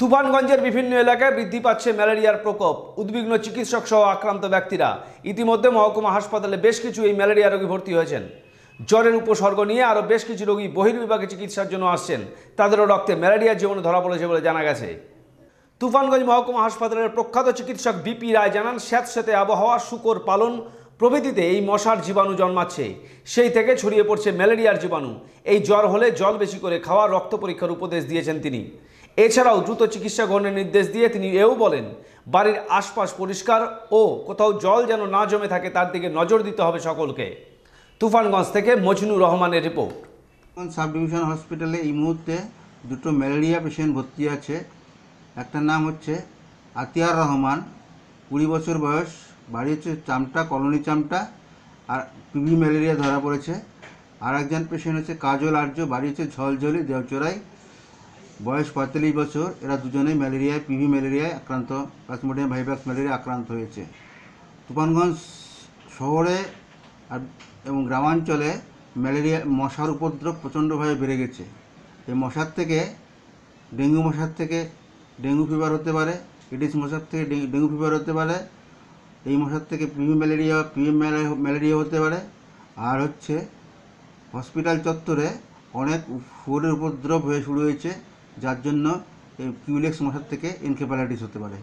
তুফানগঞ্জের বিভিন্ন এলাকায় বৃদ্ধি পাচ্ছে ম্যালেরিয়ার প্রকোপ উদ্বিগ্ন চিকিৎসক সহ আক্রান্ত ব্যক্তিরা ইতিমধ্যে মহকুমা হাসপাতালে বেশ কিছু এই ম্যালেরিয়া রোগী ভর্তি হয়েছেন জ্বরের উপসর্গ নিয়ে আরও বেশ কিছু রোগী বহির্বিভাগে চিকিৎসার জন্য আসছেন তাদেরও রক্তে ম্যালেরিয়া জীবনে ধরা পড়েছে বলে জানা গেছে তুফানগঞ্জ মহকুমা হাসপাতালের প্রখ্যাত চিকিৎসক বিপি রায় জানান স্যাঁতস্যাঁতে আবহাওয়া শুকর পালন প্রভৃতিতে এই মশার জীবাণু জন্মাচ্ছে সেই থেকে ছড়িয়ে পড়ছে ম্যালেরিয়ার জীবাণু এই জ্বর হলে জল বেশি করে খাওয়া রক্ত পরীক্ষার উপদেশ দিয়েছেন তিনি এছাড়াও দ্রুত চিকিৎসা গ্রহণের নির্দেশ দিয়ে তিনি এও বলেন বাড়ির আশপাশ পরিষ্কার ও কোথাও জল যেন না জমে থাকে তার দিকে নজর দিতে হবে সকলকে তুফানগঞ্জ থেকে মজনুর রহমানের রিপোর্ট সাব ডিভিশন হসপিটালে এই মুহূর্তে দুটো ম্যালেরিয়া পেশেন্ট ভর্তি আছে একটা নাম হচ্ছে আতিয়ার রহমান কুড়ি বছর বয়স বাড়ি হচ্ছে চামটা কলোনি চামটা আর টিবি ম্যালেরিয়া ধরা পড়েছে আর একজন পেশেন্ট হচ্ছে কাজল আর্য বাড়ি হচ্ছে ঝলঝলি দেওচড়াই বয়স পঁয়তাল্লিশ বছর এরা দুজনেই ম্যালেরিয়ায় পিভি ম্যালেরিয়ায় আক্রান্ত প্লাসমোডিয়াম ভাইভাক্স ম্যালেরিয়া আক্রান্ত হয়েছে তুফানগঞ্জ শহরে আর এবং গ্রামাঞ্চলে ম্যালেরিয়া মশার উপদ্রব প্রচণ্ডভাবে বেড়ে গেছে এই মশার থেকে ডেঙ্গু মশার থেকে ডেঙ্গু ফিভার হতে পারে ইডিস মশার থেকে ডেঙ্গু ফিভার হতে পারে এই মশার থেকে পিভি ম্যালেরিয়া পিভি ম্যালেরিয়া হতে পারে আর হচ্ছে হসপিটাল চত্বরে অনেক ফোরের উপদ্রব হয়ে শুরু হয়েছে যার জন্য কিউলেক্স মশার থেকে এনকেফ্যালাইটিস হতে পারে